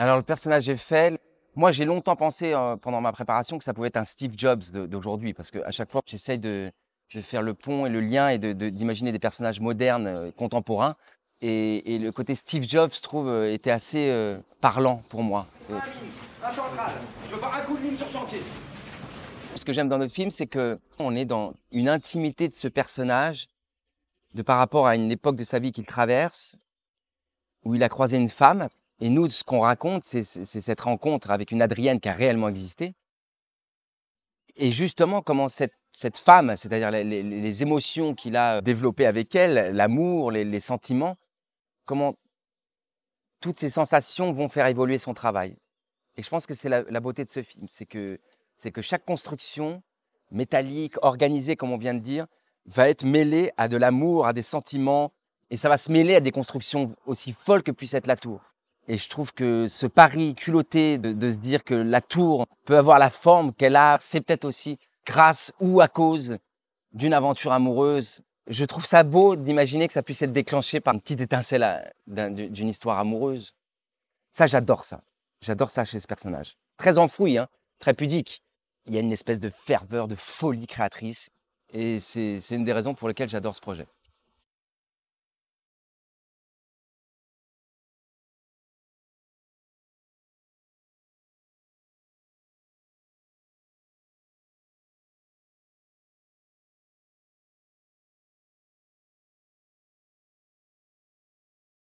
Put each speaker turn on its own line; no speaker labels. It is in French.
Alors le personnage Eiffel, moi j'ai longtemps pensé euh, pendant ma préparation que ça pouvait être un Steve Jobs d'aujourd'hui parce qu'à chaque fois j'essaye de, faire le pont et le lien et d'imaginer de, des personnages modernes, euh, contemporains. Et, le côté Steve Jobs, je trouve, euh, était assez parlant pour moi. Ce que j'aime dans notre film, c'est que on est dans une intimité de ce personnage, de par rapport à une époque de sa vie qu'il traverse, où il a croisé une femme, et nous, ce qu'on raconte, c'est cette rencontre avec une Adrienne qui a réellement existé. Et justement, comment cette, femme, c'est-à-dire les, émotions qu'il a développées avec elle, l'amour, les, sentiments, comment toutes ces sensations vont faire évoluer son travail. Et je pense que c'est la, beauté de ce film, c'est que chaque construction métallique, organisée, comme on vient de dire, va être mêlée à de l'amour, à des sentiments, et ça va se mêler à des constructions aussi folles que puisse être la tour. Et je trouve que ce pari culotté de, se dire que la tour peut avoir la forme qu'elle a, c'est peut-être aussi grâce ou à cause d'une aventure amoureuse. Je trouve ça beau d'imaginer que ça puisse être déclenché par une petite étincelle euh, d'une histoire amoureuse. Ça, j'adore ça. J'adore ça chez ce personnage. Très enfoui, hein, très pudique. Il y a une espèce de ferveur, de folie créatrice. Et c'est une des raisons pour lesquelles j'adore ce projet.